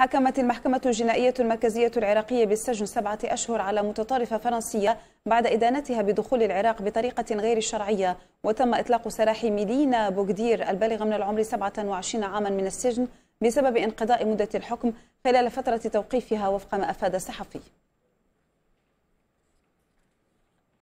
حكمت المحكمة الجنائية المركزية العراقية بالسجن سبعة أشهر على متطرفة فرنسية بعد إدانتها بدخول العراق بطريقة غير شرعية وتم إطلاق سراح ميلينا بوغدير البالغة من العمر 27 عاما من السجن بسبب انقضاء مدة الحكم خلال فترة توقيفها وفق ما أفاد صحفي